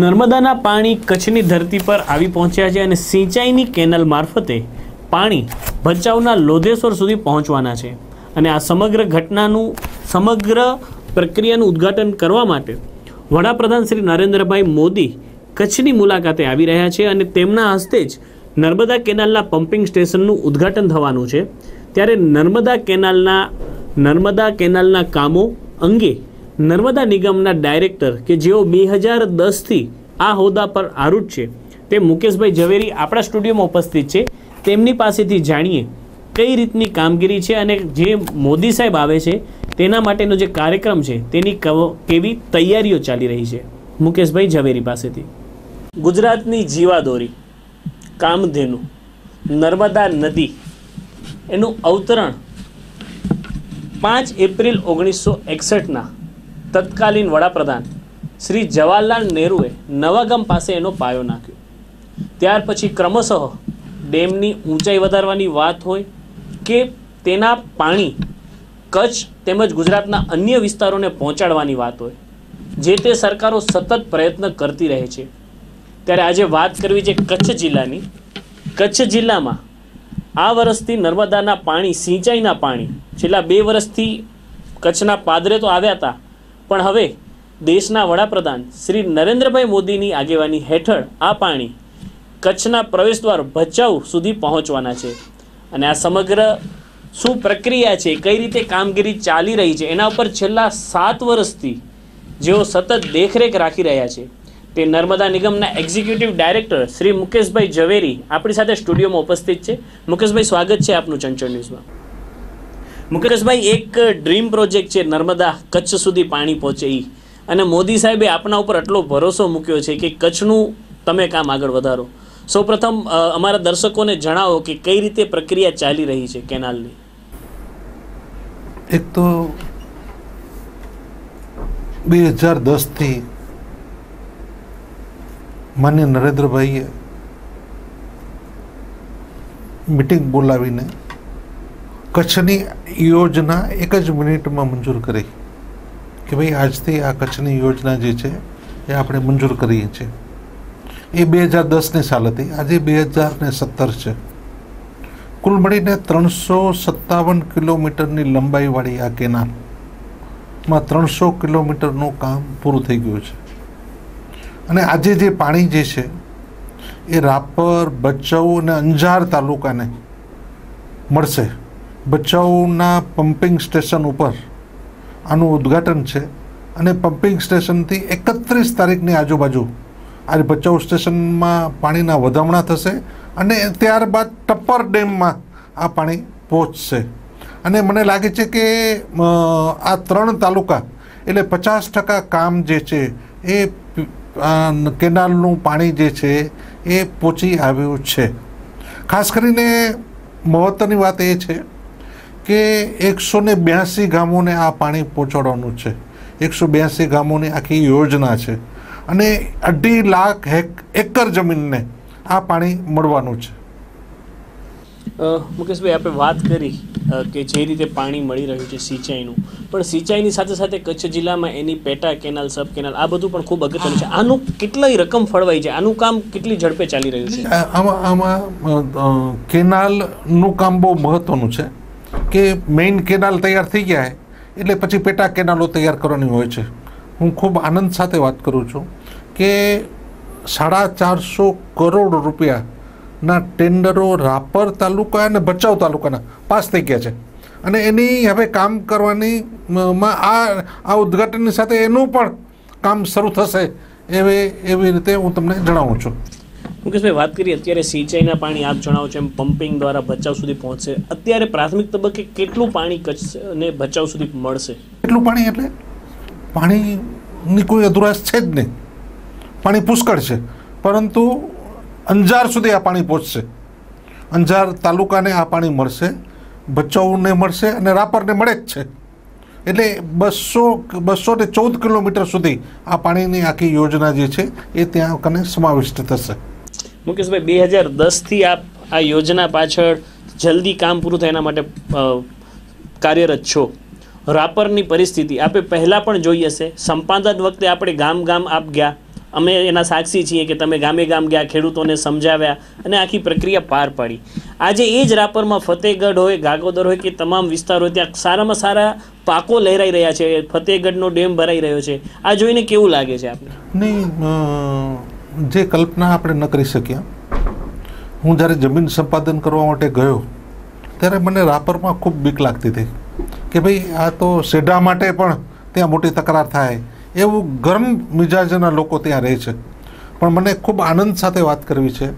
નર્મદાના પાણી કચ્છની ધરતી પર આવી પહોંચ્યા છે અને સિંચાઈની કેનલ મારફતે પાણી ભચાઉના લોધેશ્વર સુધી પહોંચવાના છે અને આ સમગ્ર ઘટનાનું સમગ્ર પ્રક્રિયાનું ઉદ્ઘાટન કરવા માટે વડાપ્રધાન શ્રી નરેન્દ્રભાઈ મોદી કચ્છની મુલાકાતે આવી રહ્યા છે અને તેમના હસ્તે જ નર્મદા કેનાલના પમ્પિંગ સ્ટેશનનું ઉદ્ઘાટન થવાનું છે ત્યારે નર્મદા કેનાલના નર્મદા કેનાલના કામો અંગે નર્મદા નિગમના ડાયરેક્ટર કે જેઓ બે હજાર દસથી આ હોદ્દા પર આરૂઢ છે તે મુકેશભાઈ ઝવેરી આપણા સ્ટુડિયોમાં ઉપસ્થિત છે તેમની પાસેથી જાણીએ કઈ રીતની કામગીરી છે અને જે મોદી સાહેબ આવે છે તેના માટેનો જે કાર્યક્રમ છે તેની કેવી તૈયારીઓ ચાલી રહી છે મુકેશભાઈ ઝવેરી પાસેથી ગુજરાતની જીવાદોરી કામધેનુ નર્મદા નદી એનું અવતરણ પાંચ એપ્રિલ ઓગણીસો એકસઠના તત્કાલીન વડાપ્રધાન શ્રી જવાહરલાલ નહેરુએ નવાગમ પાસે એનો પાયો નાખ્યો ત્યાર પછી ક્રમશઃ ડેમની ઊંચાઈ વધારવાની વાત હોય કે તેના પાણી કચ્છ તેમજ ગુજરાતના અન્ય વિસ્તારોને પહોંચાડવાની વાત હોય જે તે સરકારો સતત પ્રયત્ન કરતી રહે છે ત્યારે આજે વાત કરવી છે કચ્છ જિલ્લાની કચ્છ જિલ્લામાં આ વર્ષથી નર્મદાના પાણી સિંચાઈના પાણી છેલ્લા બે વર્ષથી કચ્છના પાદરે તો આવ્યા હતા પણ હવે દેશના વડાપ્રધાન શ્રી નરેન્દ્રભાઈ મોદીની આગેવાની હેઠળ આ પાણી કચ્છના પ્રવેશદ્વાર ભચાઉ સુધી પહોંચવાના છે અને આ સમગ્ર શું પ્રક્રિયા છે કઈ રીતે કામગીરી ચાલી રહી છે એના ઉપર છેલ્લા સાત વર્ષથી જેઓ સતત દેખરેખ રાખી રહ્યા છે તે નર્મદા નિગમના એક્ઝિક્યુટિવ ડાયરેક્ટર શ્રી મુકેશભાઈ ઝવેરી આપણી સાથે સ્ટુડિયોમાં ઉપસ્થિત છે મુકેશભાઈ સ્વાગત છે આપનું ચંચળ ન્યૂઝમાં મુકેશભાઈ એક ડ્રીમ પ્રોજેક્ટ છે નર્મદા કચ્છ સુધી પાણી પહોંચે અને મોદી સાહેબે આપના ઉપર આટલો ભરોસો મૂક્યો છે કે કચ્છનું તમે કામ આગળ વધારો સૌપ્રથમ અમારા દર્શકોને જણાવો કે કઈ રીતે પ્રક્રિયા ચાલી રહી છે કેનાલની એક તો બે હજાર દસથી માન્ય નરેન્દ્રભાઈએ મિટિંગ બોલાવીને કચ્છની યોજના એક જ મિનિટમાં મંજૂર કરી કે ભાઈ આજથી આ કચ્છની યોજના જે છે એ આપણે મંજૂર કરીએ છીએ એ બે હજાર દસની સાલ હતી આજે બે હજાર ને સત્તર છે કુલ મળીને ત્રણસો સત્તાવન કિલોમીટરની લંબાઈવાળી આ કેનાલમાં ત્રણસો કિલોમીટરનું કામ પૂરું થઈ ગયું છે અને આજે જે પાણી જે છે એ રાપર ભચાઉ અને અંજાર તાલુકાને મળશે ભચાઉના પમ્પિંગ સ્ટેશન ઉપર આનું ઉદ્ઘાટન છે અને પમ્પિંગ સ્ટેશનથી એકત્રીસ તારીખની આજુબાજુ આજે ભચાઉ સ્ટેશનમાં પાણીના વધામણા થશે અને ત્યારબાદ ટપ્પર ડેમમાં આ પાણી પહોંચશે અને મને લાગે છે કે આ ત્રણ તાલુકા એટલે પચાસ ટકા કામ જે છે એ કેનાલનું પાણી જે છે એ પહોંચી આવ્યું છે ખાસ કરીને મહત્ત્વની વાત એ છે કે એકસો ને બ્યાસી ગામોને આ પાણી પહોંચાડવાનું છે એકસો બ્યાસી ગામોની આખી યોજના છે અને અઢી લાખ હેક એકર જમીનને આ પાણી મળવાનું છે મુકેશભાઈ આપણે વાત કરી કે જે રીતે પાણી મળી રહ્યું છે સિંચાઈનું પણ સિંચાઈની સાથે સાથે કચ્છ જિલ્લામાં એની પેટા કેનાલ સબ કેનાલ આ બધું પણ ખૂબ અગત્યનું છે આનું કેટલી રકમ ફળવાઈ છે આનું કામ કેટલી ઝડપે ચાલી રહ્યું છે આમાં આમાં કેનાલનું કામ બહુ મહત્વનું છે કે મેઇન કેનાલ તૈયાર થઈ ગયા એટલે પછી પેટા કેનાલો તૈયાર કરવાની હોય છે હું ખૂબ આનંદ સાથે વાત કરું છું કે સાડા ચારસો કરોડ રૂપિયાના ટેન્ડરો રાપર તાલુકા અને ભચાઉ તાલુકાના પાસ થઈ ગયા છે અને એની હવે કામ કરવાની માં આ આ ઉદ્ઘાટનની સાથે એનું પણ કામ શરૂ થશે એવી એવી રીતે હું તમને જણાવું છું મુકેશભાઈ વાત કરીએ અત્યારે સિંચાઈના પાણી આપ જણાવો છો એમ પમ્પિંગ દ્વારા ભચાઉ સુધી પહોંચશે અત્યારે પ્રાથમિક તબક્કે કેટલું પાણી અને ભચાઉ સુધી મળશે કેટલું પાણી એટલે પાણીની કોઈ અધુરાશ છે જ નહીં પાણી પુષ્કળ છે પરંતુ અંજાર સુધી આ પાણી પહોંચશે અંજાર તાલુકાને આ પાણી મળશે ભચાઉને મળશે અને રાપરને મળે જ છે એટલે બસો બસો ને ચૌદ કિલોમીટર સુધી આ પાણીની આખી યોજના જે છે એ ત્યાં કને સમાવિષ્ટ થશે મુકેશભાઈ બે હજાર દસથી આપ આ યોજના પાછળ જલ્દી કામ પૂરું થાય એના માટે કાર્યરત છો રાપરની પરિસ્થિતિ આપે પહેલાં પણ જોઈ હશે સંપાદન વખતે આપણે ગામ ગામ આપ ગયા અમે એના સાક્ષી છીએ કે તમે ગામે ગામ ગયા ખેડૂતોને સમજાવ્યા અને આખી પ્રક્રિયા પાર પાડી આજે એ જ રાપરમાં ફતેહગઢ હોય ગાગોદર હોય કે તમામ વિસ્તારો ત્યાં સારામાં સારા પાકો લહેરાઈ રહ્યા છે ફતેહગઢનો ડેમ ભરાઈ રહ્યો છે આ જોઈને કેવું લાગે છે આપણે નહીં જે કલ્પના આપણે ન કરી શક્યા હું જ્યારે જમીન સંપાદન કરવા માટે ગયો ત્યારે મને રાપરમાં ખૂબ બીક લાગતી હતી કે ભાઈ આ તો સેઢા માટે પણ ત્યાં મોટી તકરાર થાય એવું ગરમ મિજાજના લોકો ત્યાં રહે છે પણ મને ખૂબ આનંદ સાથે વાત કરવી છે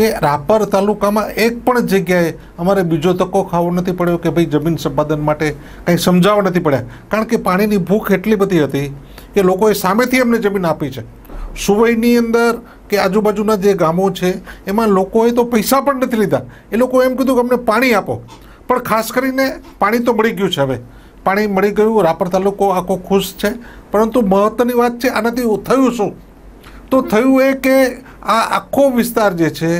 કે રાપર તાલુકામાં એક પણ જગ્યાએ અમારે બીજો તકો ખાવો નથી પડ્યો કે ભાઈ જમીન સંપાદન માટે કંઈ સમજાવવા નથી પડ્યા કારણ કે પાણીની ભૂખ એટલી બધી હતી કે લોકોએ સામેથી અમને જમીન આપી છે સુવઈની અંદર કે આજુબાજુના જે ગામો છે એમાં લોકોએ તો પૈસા પણ નથી લીધા એ લોકોએ એમ કીધું કે અમને પાણી આપો પણ ખાસ કરીને પાણી તો મળી ગયું છે હવે પાણી મળી ગયું રાપર તાલુકો આખો ખુશ છે પરંતુ મહત્ત્વની વાત છે આનાથી થયું શું તો થયું એ કે આ આખો વિસ્તાર જે છે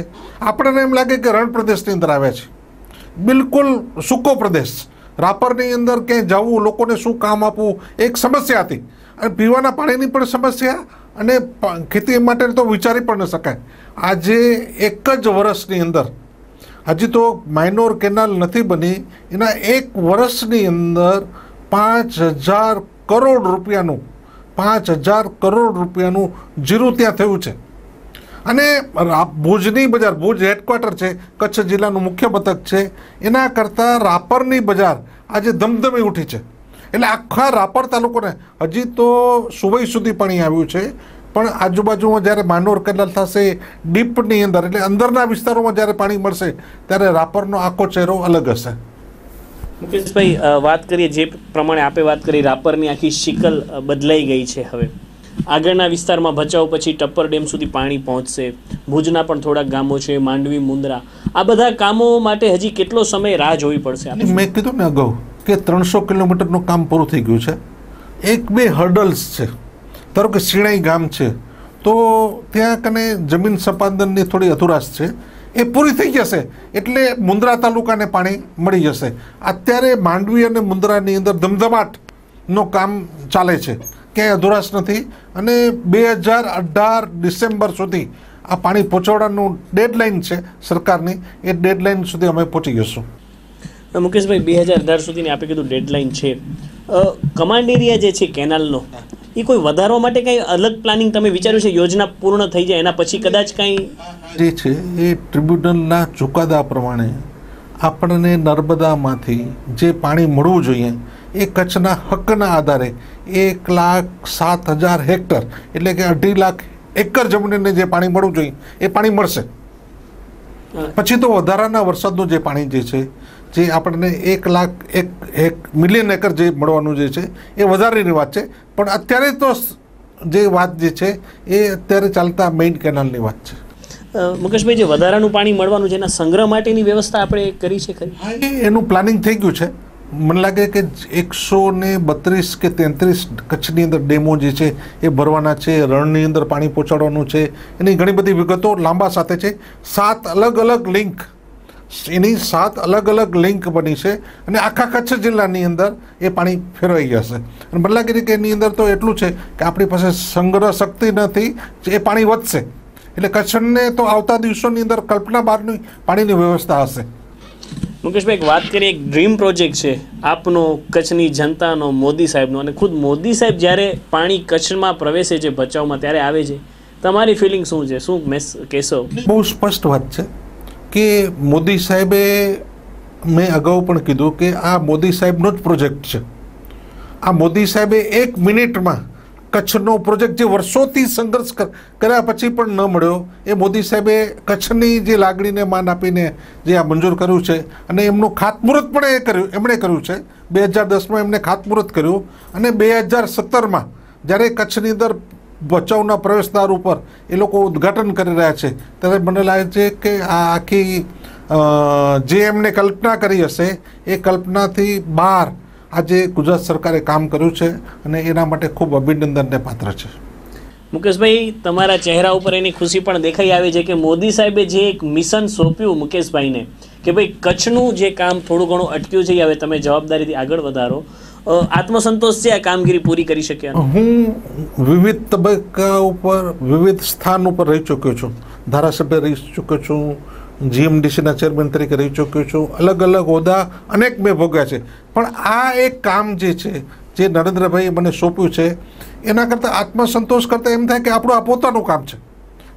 આપણને એમ લાગે કે રણ પ્રદેશની અંદર આવ્યા છે બિલકુલ સૂકો પ્રદેશ રાપરની અંદર ક્યાંય જવું લોકોને શું કામ આપવું એક સમસ્યા હતી અને પીવાના પાણીની પણ સમસ્યા અને ખેતી માટે તો વિચારી પણ ન શકાય આજે એક જ વર્ષની અંદર હજી તો માઇનોર કેનાલ નથી બની એના એક વર્ષની અંદર પાંચ હજાર કરોડ રૂપિયાનું પાંચ હજાર કરોડ રૂપિયાનું જીરું ત્યાં થયું છે અને ભુજની બજાર ભુજ હેડક્વાર્ટર છે કચ્છ જિલ્લાનું મુખ્ય મથક છે એના કરતાં રાપરની બજાર આજે ધમધમી ઉઠી છે એટલે આખા રાપર તાલુકોને હજી તો સુવઈ સુધી પાણી આવ્યું છે પણ આજુબાજુમાં જ્યારે માનોર કેનાલ થશે ડીપની અંદર એટલે અંદરના વિસ્તારોમાં જ્યારે પાણી મળશે ત્યારે રાપરનો આખો ચહેરો અલગ હશે મુકેશભાઈ વાત કરીએ જે પ્રમાણે આપે વાત કરી રાપરની આખી શિકલ બદલાઈ ગઈ છે હવે આગળના વિસ્તારમાં ભચાઉ પછી ટપ્પર ડેમ સુધી પાણી પહોંચશે ભુજના પણ થોડાક ગામો છે માંડવી મુંદ્રા આ બધા કામો માટે હજી કેટલો સમય રાહ જોવી પડશે મેં કીધું ને અગાઉ કે ત્રણસો કિલોમીટરનું કામ પૂરું થઈ ગયું છે એક બે હર્ડલ્સ છે ધારો કે શિણાઈ ગામ છે તો ત્યાં કને જમીન સંપાદનની થોડી અધુરાશ છે એ પૂરી થઈ જશે એટલે મુન્દ્રા તાલુકાને પાણી મળી જશે અત્યારે માંડવી અને મુન્દ્રાની અંદર ધમધમાટનું કામ ચાલે છે ક્યાંય અધુરાશ નથી અને બે હજાર અઢાર ડિસેમ્બર સુધી આ પાણી પહોંચાડવાનું ડેડલાઇન છે સરકારની એ ડેડલાઇન સુધી અમે પહોંચી જશું મુકેશભાઈ બે હજાર અઢાર સુધીની આપે કીધું ડેડલાઇન છે કમાન્ડ એરિયા જે છે કેનાલનો એ કોઈ વધારવા માટે કંઈ અલગ પ્લાનિંગ તમે વિચાર્યું છે યોજના પૂર્ણ થઈ જાય એના પછી કદાચ કંઈ જે છે એ ટ્રિબ્યુનલના ચુકાદા પ્રમાણે આપણને નર્મદામાંથી જે પાણી મળવું જોઈએ એ કચ્છના હકના આધારે એક લાખ સાત હજાર હેક્ટર એટલે કે અઢી લાખ એકર જમીનને જે પાણી મળવું જોઈએ એ પાણી મળશે પછી તો વધારાના વરસાદનું જે પાણી જે છે જે આપણને એક લાખ એક એક મિલિયન એકર જે મળવાનું જે છે એ વધારેની વાત છે પણ અત્યારે તો જે વાત જે છે એ અત્યારે ચાલતા મેઇન કેનાલની વાત છે મુકેશભાઈ જે વધારાનું પાણી મળવાનું છે એના સંગ્રહ માટેની વ્યવસ્થા આપણે કરી છે ખરી એનું પ્લાનિંગ થઈ ગયું છે મને લાગે કે એકસો ને બત્રીસ કે તેત્રીસ કચ્છની અંદર ડેમો જે છે એ ભરવાના છે રણની અંદર પાણી પહોંચાડવાનું છે એની ઘણી બધી વિગતો લાંબા સાથે છે સાત અલગ અલગ લિંક એની સાત અલગ અલગ લિંક બની છે અને આખા કચ્છ જિલ્લાની અંદર એ પાણી ફેરવાઈ જશે અને મને લાગે કે એની અંદર તો એટલું છે કે આપણી પાસે સંગ્રહ શક્તિ નથી એ પાણી વધશે એટલે કચ્છને તો આવતા દિવસોની અંદર કલ્પના બહારની પાણીની વ્યવસ્થા હશે મુકેશભાઈ એક વાત કરીએ એક ડ્રીમ પ્રોજેક્ટ છે આપનો કચ્છની જનતાનો મોદી સાહેબનો અને ખુદ મોદી સાહેબ જ્યારે પાણી કચ્છમાં પ્રવેશે છે બચાવમાં ત્યારે આવે છે તમારી ફિલિંગ શું છે શું મેસ કહેશો બહુ સ્પષ્ટ વાત છે કે મોદી સાહેબે મેં અગાઉ પણ કીધું કે આ મોદી સાહેબનો જ પ્રોજેક્ટ છે આ મોદી સાહેબે એક મિનિટમાં કચ્છનો પ્રોજેક્ટ જે વર્ષોથી સંઘર્ષ કર્યા પછી પણ ન મળ્યો એ મોદી સાહેબે કચ્છની જે લાગણીને માન આપીને જે આ મંજૂર કર્યું છે અને એમનું ખાતમુહૂર્ત પણ એ કર્યું એમણે કર્યું છે બે હજાર દસમાં એમણે ખાતમુહૂર્ત કર્યું અને બે હજાર સત્તરમાં જ્યારે કચ્છની અંદર ભચાઉના પ્રવેશદ્વાર ઉપર એ લોકો ઉદ્ઘાટન કરી રહ્યા છે ત્યારે મને લાગે છે કે આ આખી જે એમને કલ્પના કરી હશે એ કલ્પનાથી બહાર આજે ગુજરાત સરકારે કામ કર્યું છે અને એના માટે ખૂબ અભિનંદનને પાત્ર છે મુકેશભાઈ તમારા ચહેરા ઉપર એની ખુશી પણ દેખાઈ આવે છે કે મોદી સાહેબે જે એક મિશન સોંપ્યું મુકેશભાઈને કે ભાઈ કચ્છનું જે કામ થોડું ઘણું અટક્યું છે હવે તમે જવાબદારીથી આગળ વધારો આત્મસંતોષ છે આ કામગીરી પૂરી કરી શક્યા હું વિવિધ તબક્કા ઉપર વિવિધ સ્થાન ઉપર રહી ચૂક્યો છું ધારાસભ્ય રહી ચૂક્યો છું જીએમડીસીના ચેરમેન તરીકે રહી ચૂક્યો છું અલગ અલગ હોદ્દા અનેક મેં ભોગ્યા છે પણ આ એક કામ જે છે જે નરેન્દ્રભાઈએ મને સોંપ્યું છે એના કરતાં આત્મસંતોષ કરતાં એમ થાય કે આપણું આ પોતાનું કામ છે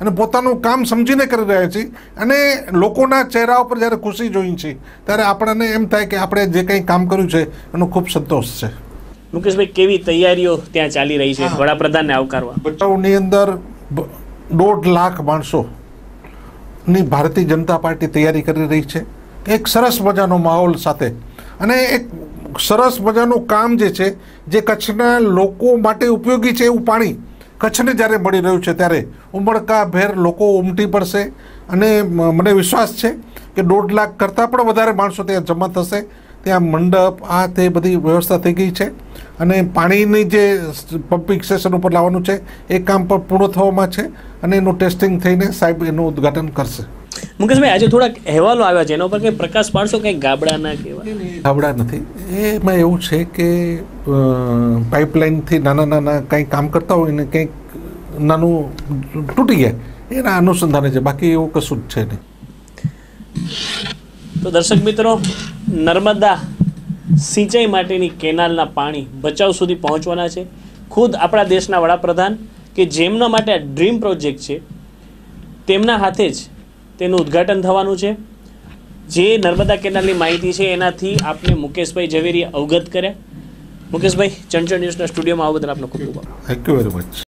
અને પોતાનું કામ સમજીને કરી રહ્યા છીએ અને લોકોના ચહેરા ઉપર જ્યારે ખુશી જોઈ છે ત્યારે આપણને એમ થાય કે આપણે જે કંઈ કામ કર્યું છે એનો ખૂબ સંતોષ છે મુકેશભાઈ કેવી તૈયારીઓ ત્યાં ચાલી રહી છે વડાપ્રધાનને આવકારવા બચાવની અંદર દોઢ લાખ માણસો ની ભારતીય જનતા પાર્ટી તૈયારી કરી રહી છે એક સરસ મજાનો માહોલ સાથે અને એક સરસ મજાનું કામ જે છે જે કચ્છના લોકો માટે ઉપયોગી છે એવું પાણી કચ્છને જ્યારે મળી રહ્યું છે ત્યારે ઉમળકા લોકો ઉમટી પડશે અને મને વિશ્વાસ છે કે દોઢ લાખ કરતાં પણ વધારે માણસો ત્યાં જમા થશે ત્યાં મંડપ આ તે બધી વ્યવસ્થા થઈ ગઈ છે અને પાણીની જે પમ્પિંગ સ્ટેશન ઉપર લાવવાનું છે એ કામ પણ પૂર્ણ થવામાં છે અને એનું ટેસ્ટિંગ થઈને સાહેબ એનું ઉદઘાટન કરશે મુકેશભાઈ આજે થોડાક અહેવાલો આવ્યા છે એના ઉપર કંઈ પ્રકાશ પાડશો કંઈ ગાબડાના કેવા ગાબડા નથી એમાં એવું છે કે પાઇપલાઇનથી નાના નાના કંઈ કામ કરતા હોય ને કંઈક નાનું તૂટી ગયા એના અનુસંધાને છે બાકી એવું કશું જ છે નહીં તો દર્શક મિત્રો નર્મદા સિંચાઈ માટેની કેનાલના પાણી બચાવ સુધી પહોંચવાના છે ખુદ આપણા દેશના વડાપ્રધાન કે જેમના માટે આ ડ્રીમ પ્રોજેક્ટ છે તેમના હાથે જ તેનું ઉદ્ઘાટન થવાનું છે જે નર્મદા કેનાલની માહિતી છે એનાથી આપને મુકેશભાઈ ઝવેરી અવગત કર્યા મુકેશભાઈ ચંચળ ન્યૂઝના સ્ટુડિયોમાં આવો બદલ આપનો ખૂબ થેન્ક યુ વેરી મચ